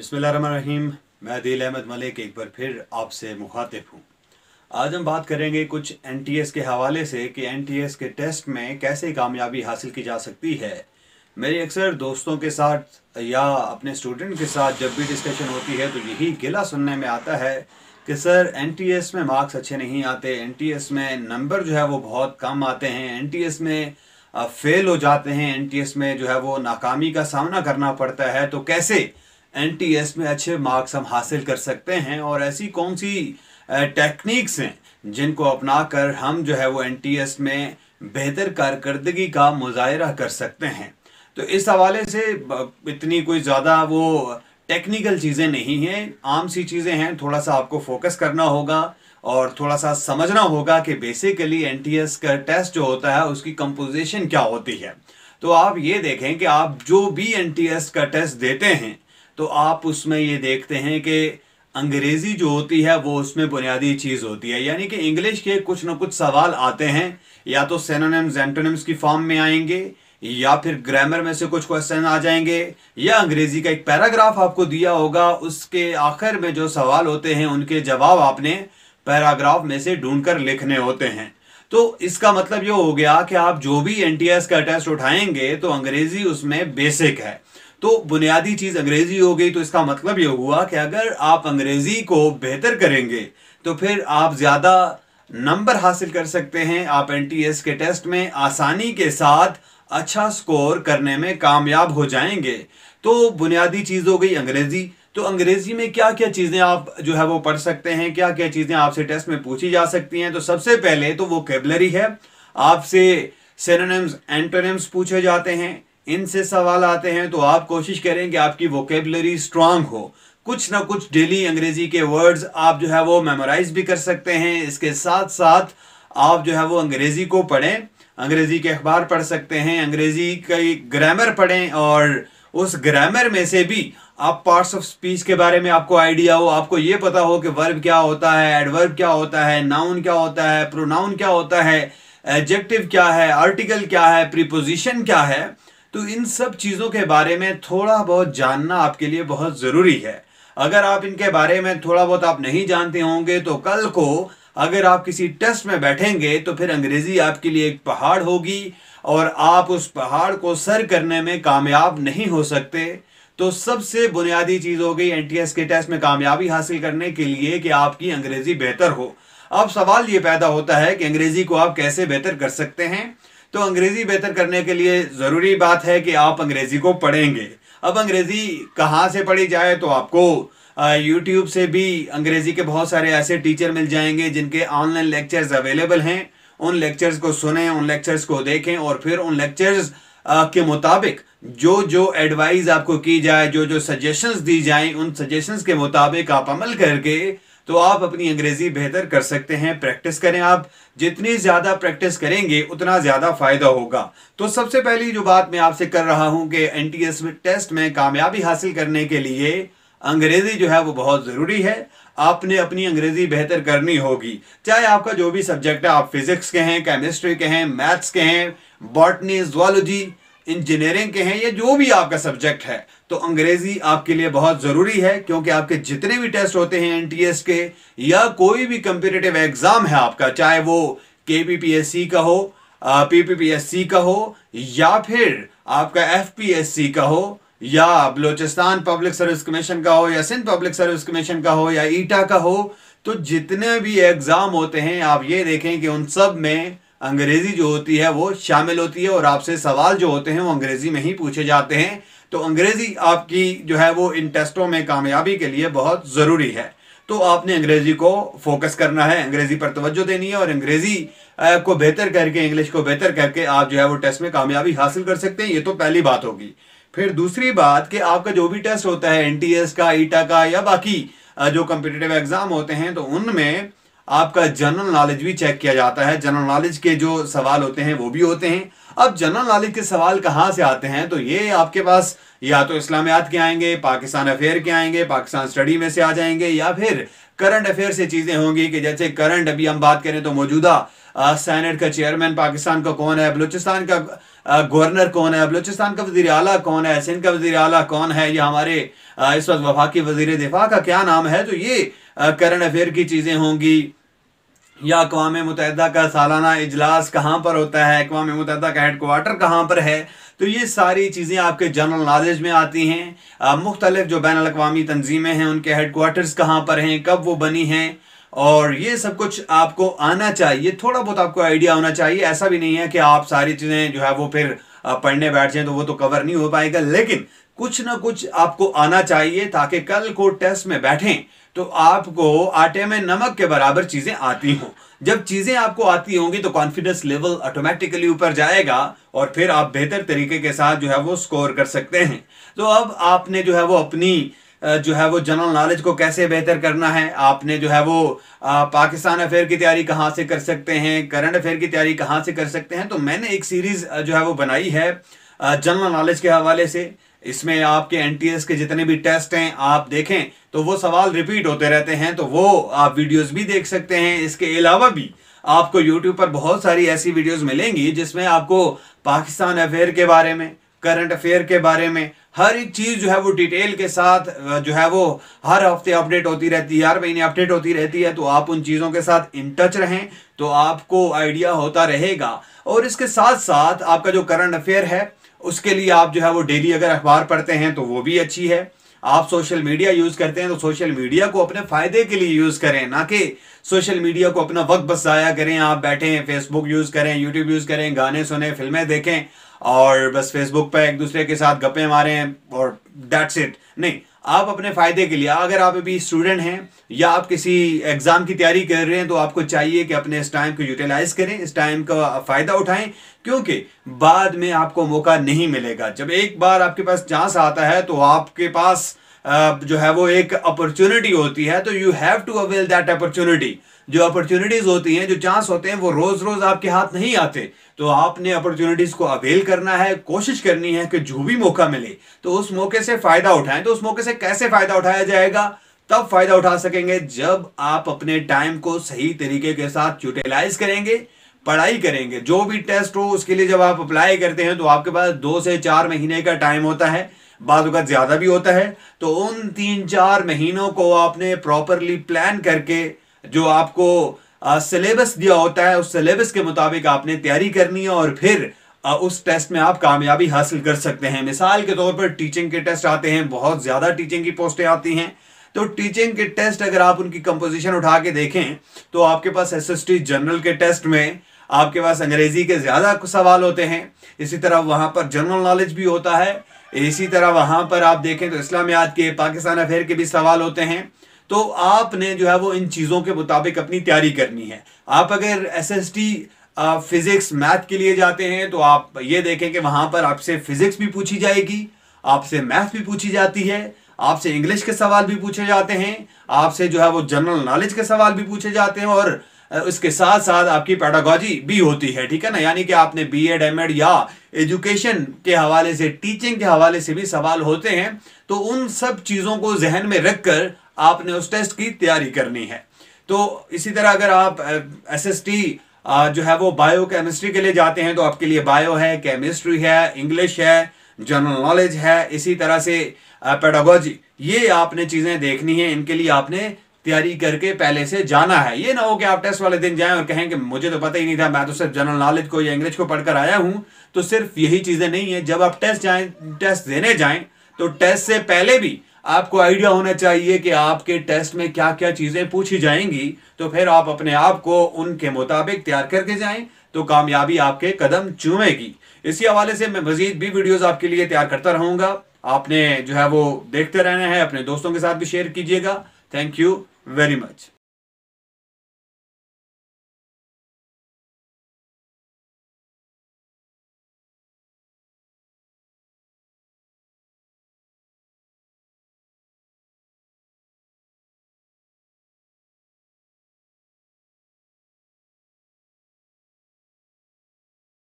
बिस्मिल्लाहिर्रहमानिर्रहीम मैं दिल अहमद मलिक एक बार फिर आपसे मुखातिब हूँ आज हम बात करेंगे कुछ एन के हवाले से कि एन के टेस्ट में कैसे कामयाबी हासिल की जा सकती है मेरे अक्सर दोस्तों के साथ या अपने स्टूडेंट के साथ जब भी डिस्कशन होती है तो यही गिला सुनने में आता है कि सर एन में मार्क्स अच्छे नहीं आते एन में नंबर जो है वो बहुत कम आते हैं एन में फेल हो जाते हैं एन में जो है वो नाकामी का सामना करना पड़ता है तो कैसे एस में अच्छे मार्क्स हम हासिल कर सकते हैं और ऐसी कौन सी टेक्निक्स हैं जिनको अपना कर हम जो है वो एस में बेहतर कारकर्दगी का मुजाहरा कर सकते हैं तो इस हवाले से इतनी कोई ज़्यादा वो टेक्निकल चीज़ें नहीं हैं आम सी चीज़ें हैं थोड़ा सा आपको फोकस करना होगा और थोड़ा सा समझना होगा कि बेसिकली एन का टेस्ट जो होता है उसकी कंपोजिशन क्या होती है तो आप ये देखें कि आप जो भी एन का टेस्ट देते हैं तो आप उसमें ये देखते हैं कि अंग्रेज़ी जो होती है वो उसमें बुनियादी चीज़ होती है यानी कि इंग्लिश के कुछ ना कुछ सवाल आते हैं या तो सेनोनिम्स एंटोनिम्स की फॉर्म में आएंगे या फिर ग्रामर में से कुछ क्वेश्चन आ जाएंगे या अंग्रेज़ी का एक पैराग्राफ आपको दिया होगा उसके आखिर में जो सवाल होते हैं उनके जवाब आपने पैराग्राफ में से ढूंढ कर लिखने होते हैं तो इसका मतलब ये हो गया कि आप जो भी एन का टेस्ट उठाएंगे तो अंग्रेज़ी उसमें बेसिक है तो बुनियादी चीज़ अंग्रेज़ी हो गई तो इसका मतलब ये हुआ कि अगर आप अंग्रेज़ी को बेहतर करेंगे तो फिर आप ज़्यादा नंबर हासिल कर सकते हैं आप एन के टेस्ट में आसानी के साथ अच्छा स्कोर करने में कामयाब हो जाएंगे तो बुनियादी चीज़ हो गई अंग्रेज़ी तो अंग्रेज़ी में क्या क्या चीज़ें आप जो है वो पढ़ सकते हैं क्या क्या चीज़ें आपसे टेस्ट में पूछी जा सकती हैं तो सबसे पहले तो वो कैबलरी है आपसे सेनोनिम्स एंटोनिम्स पूछे जाते हैं इनसे सवाल आते हैं तो आप कोशिश करें कि आपकी वोकेबलरी स्ट्रांग हो कुछ ना कुछ डेली अंग्रेजी के वर्ड्स आप जो है वो मेमोराइज भी कर सकते हैं इसके साथ साथ आप जो है वो अंग्रेज़ी को पढ़ें अंग्रेज़ी के अखबार पढ़ सकते हैं अंग्रेज़ी का ग्रामर पढ़ें और उस ग्रामर में से भी आप पार्ट्स ऑफ स्पीच के बारे में आपको आइडिया हो आपको ये पता हो कि वर्ब क्या होता है एडवर्ब क्या होता है नाउन क्या होता है प्रोनाउन क्या होता है एडजेक्टिव क्या है आर्टिकल क्या है प्रीपोजिशन क्या है तो इन सब चीज़ों के बारे में थोड़ा बहुत जानना आपके लिए बहुत ज़रूरी है अगर आप इनके बारे में थोड़ा बहुत आप नहीं जानते होंगे तो कल को अगर आप किसी टेस्ट में बैठेंगे तो फिर अंग्रेज़ी आपके लिए एक पहाड़ होगी और आप उस पहाड़ को सर करने में कामयाब नहीं हो सकते तो सबसे बुनियादी चीज़ हो गई एनटीएस के टेस्ट में कामयाबी हासिल करने के लिए कि आपकी अंग्रेज़ी बेहतर हो अब सवाल ये पैदा होता है कि अंग्रेज़ी को आप कैसे बेहतर कर सकते हैं तो अंग्रेज़ी बेहतर करने के लिए ज़रूरी बात है कि आप अंग्रेज़ी को पढ़ेंगे अब अंग्रेज़ी कहाँ से पढ़ी जाए तो आपको यूट्यूब से भी अंग्रेज़ी के बहुत सारे ऐसे टीचर मिल जाएंगे जिनके ऑनलाइन लेक्चर्स अवेलेबल हैं उन लेक्चर्स को सुने उन लेक्चर्स को देखें और फिर उन लेक्चर्स के मुताबिक जो जो एडवाइस आपको की जाए जो जो सजेशंस दी जाएं उन सजेशंस के मुताबिक आप अमल करके तो आप अपनी अंग्रेज़ी बेहतर कर सकते हैं प्रैक्टिस करें आप जितनी ज़्यादा प्रैक्टिस करेंगे उतना ज़्यादा फ़ायदा होगा तो सबसे पहली जो बात मैं आपसे कर रहा हूं कि एन टेस्ट में कामयाबी हासिल करने के लिए अंग्रेज़ी जो है वो बहुत ज़रूरी है आपने अपनी अंग्रेज़ी बेहतर करनी होगी चाहे आपका जो भी सब्जेक्ट है आप फिज़िक्स के हैं केमिस्ट्री के हैं मैथ्स के हैं बॉटनी जोलॉजी इंजीनियरिंग के हैं या जो भी आपका सब्जेक्ट है तो अंग्रेज़ी आपके लिए बहुत ज़रूरी है क्योंकि आपके जितने भी टेस्ट होते हैं एनटीएस के या कोई भी कंपिटेटिव एग्ज़ाम है आपका चाहे वो के का हो पीपीपीएससी का हो या फिर आपका एफपीएससी का हो या बलोचिस्तान पब्लिक सर्विस कमीशन का हो या सिंध पब्लिक सर्विस कमीशन का हो या ईटा का हो तो जितने भी एग्ज़ाम होते हैं आप ये देखें कि उन सब में अंग्रेजी जो होती है वो शामिल होती है और आपसे सवाल जो होते हैं वो अंग्रेजी में ही पूछे जाते हैं तो अंग्रेजी आपकी जो है वो इन टेस्टों में कामयाबी के लिए बहुत ज़रूरी है तो आपने अंग्रेजी को फोकस करना है अंग्रेजी पर तवज्जो देनी है और अंग्रेजी को बेहतर करके इंग्लिश को बेहतर करके आप जो है वो टेस्ट में कामयाबी हासिल कर सकते हैं ये तो पहली बात होगी फिर दूसरी बात कि आपका जो भी टेस्ट होता है एन का ईटा e का या बाकी जो कम्पिटेटिव एग्जाम होते हैं तो उनमें आपका जनरल नॉलेज भी चेक किया जाता है जनरल नॉलेज के जो सवाल होते हैं वो भी होते हैं अब जनरल नॉलेज के सवाल कहाँ से आते हैं तो ये आपके पास या तो इस्लामियात के आएंगे पाकिस्तान अफेयर के आएंगे पाकिस्तान स्टडी में से आ जाएंगे या फिर करंट अफेयर से चीज़ें होंगी कि जैसे करंट अभी हम बात करें तो मौजूदा सैनेट का चेयरमैन पाकिस्तान का कौन है बलूचिस्तान का गवर्नर कौन है बलूचिस्तान का वजी अला कौन है सिंध का वजी अला कौन है या हमारे इस वक्त वफाकी वजीर दिफा का क्या नाम है तो ये करंट अफेयर की चीज़ें होंगी या अकवा मुतहदा का सालाना इजलास कहाँ पर होता है अकवा मुतहदा का हेडकोार्टर कहाँ पर है तो ये सारी चीज़ें आपके जनरल नॉलेज में आती हैं मुख्तलिफ जो बैन अवी तनजीमें हैं उनके हेडकोार्टर्स कहाँ पर हैं कब वो बनी हैं और ये सब कुछ आपको आना चाहिए थोड़ा बहुत आपको आइडिया होना चाहिए ऐसा भी नहीं है कि आप सारी चीज़ें जो है वो फिर पढ़ने बैठ जाएं तो वो तो कवर नहीं हो पाएगा लेकिन कुछ ना कुछ आपको आना चाहिए ताकि कल को टेस्ट में बैठें तो आपको आटे में नमक के बराबर चीजें आती हों जब चीजें आपको आती होंगी तो कॉन्फिडेंस लेवल ऑटोमेटिकली ऊपर जाएगा और फिर आप बेहतर तरीके के साथ जो है वो स्कोर कर सकते हैं तो अब आपने जो है वो अपनी जो है वो जनरल नॉलेज को कैसे बेहतर करना है आपने जो है वो पाकिस्तान अफेयर की तैयारी कहाँ से कर सकते हैं करंट अफेयर की तैयारी कहाँ से कर सकते हैं तो मैंने एक सीरीज़ जो है वो बनाई है जनरल नॉलेज के हवाले से इसमें आपके एन के जितने भी टेस्ट हैं आप देखें तो वो सवाल रिपीट होते रहते हैं तो वो आप वीडियोस भी देख सकते हैं इसके अलावा भी आपको यूट्यूब पर बहुत सारी ऐसी वीडियोस मिलेंगी जिसमें आपको पाकिस्तान अफेयर के बारे में करंट अफेयर के बारे में हर एक चीज़ जो है वो डिटेल के साथ जो है वो हर हफ्ते अपडेट होती रहती है हर महीने अपडेट होती रहती है तो आप उन चीज़ों के साथ इन टच रहें तो आपको आइडिया होता रहेगा और इसके साथ साथ आपका जो करंट अफेयर है उसके लिए आप जो है वो डेली अगर अखबार पढ़ते हैं तो वो भी अच्छी है आप सोशल मीडिया यूज करते हैं तो सोशल मीडिया को अपने फायदे के लिए यूज करें ना कि सोशल मीडिया को अपना वक्त बस जाया करें आप बैठे फेसबुक यूज करें यूट्यूब यूज करें गाने सुने फिल्में देखें और बस फेसबुक पर एक दूसरे के साथ गप्पे मारें और दैट्स इट नहीं आप अपने फ़ायदे के लिए अगर आप अभी स्टूडेंट हैं या आप किसी एग्ज़ाम की तैयारी कर रहे हैं तो आपको चाहिए कि अपने इस टाइम को यूटिलाइज़ करें इस टाइम का फ़ायदा उठाएं क्योंकि बाद में आपको मौका नहीं मिलेगा जब एक बार आपके पास चांस आता है तो आपके पास जो है वो एक अपॉर्चुनिटी होती है तो you have to avail that opportunity जो अपॉर्चुनिटीज़ होती हैं जो चांस होते हैं वो रोज़ रोज़ आपके हाथ नहीं आते तो आपने अपॉर्चुनिटीज़ को अवेल करना है कोशिश करनी है कि जो भी मौका मिले तो उस मौके से फ़ायदा उठाएं तो उस मौके से कैसे फ़ायदा उठाया जाएगा तब फ़ायदा उठा सकेंगे जब आप अपने टाइम को सही तरीके के साथ यूटिलाइज करेंगे पढ़ाई करेंगे जो भी टेस्ट हो उसके लिए जब आप अप्लाई करते हैं तो आपके पास दो से चार महीने का टाइम होता है बाद ज़्यादा भी होता है तो उन तीन चार महीनों को आपने प्रॉपरली प्लान करके जो आपको सिलेबस दिया होता है उस सिलेबस के मुताबिक आपने तैयारी करनी है और फिर आ, उस टेस्ट में आप कामयाबी हासिल कर सकते हैं मिसाल के तौर पर टीचिंग के टेस्ट आते हैं बहुत ज़्यादा टीचिंग की पोस्टें आती हैं तो टीचिंग के टेस्ट अगर आप उनकी कंपोजिशन उठा के देखें तो आपके पास एसएसटी जनरल के टेस्ट में आपके पास अंग्रेजी के ज़्यादा सवाल होते हैं इसी तरह वहां पर जनरल नॉलेज भी होता है इसी तरह वहां पर आप देखें तो इस्लामियात के पाकिस्तान अफेयर के भी सवाल होते हैं तो आपने जो है वो इन चीज़ों के मुताबिक अपनी तैयारी करनी है आप अगर S S T physics math के लिए जाते हैं तो आप ये देखें कि वहाँ पर आपसे फिज़िक्स भी पूछी जाएगी आपसे मैथ भी पूछी जाती है आपसे इंग्लिश के सवाल भी पूछे जाते हैं आपसे जो है वो जनरल नॉलेज के सवाल भी पूछे जाते हैं और उसके साथ साथ आपकी पैडागॉजी भी होती है ठीक है ना यानी कि आपने बी एड एम एड या एजुकेशन के हवाले से टीचिंग के हवाले से भी सवाल होते हैं तो उन सब चीज़ों को जहन में रखकर आपने उस टेस्ट की तैयारी करनी है तो इसी तरह अगर आप एस एस टी जो है वो बायो केमिस्ट्री के लिए जाते हैं तो आपके लिए बायो है केमिस्ट्री है इंग्लिश है जनरल नॉलेज है इसी तरह से पेडागोजी ये आपने चीज़ें देखनी है इनके लिए आपने तैयारी करके पहले से जाना है ये ना हो कि आप टेस्ट वाले दिन जाएं और कहें कि मुझे तो पता ही नहीं था मैं तो सिर्फ जनरल नॉलेज को या इंग्लिश को पढ़कर आया हूं तो सिर्फ यही चीजें नहीं है जब आप टेस्ट जाए टेस्ट देने जाएं तो टेस्ट से पहले भी आपको आइडिया होना चाहिए कि आपके टेस्ट में क्या क्या चीजें पूछी जाएंगी तो फिर आप अपने आप को उनके मुताबिक तैयार करके जाएं तो कामयाबी आपके कदम चूमेगी इसी हवाले से मैं मजीद भी वीडियोस आपके लिए तैयार करता रहूंगा आपने जो है वो देखते रहना है अपने दोस्तों के साथ भी शेयर कीजिएगा थैंक यू very much.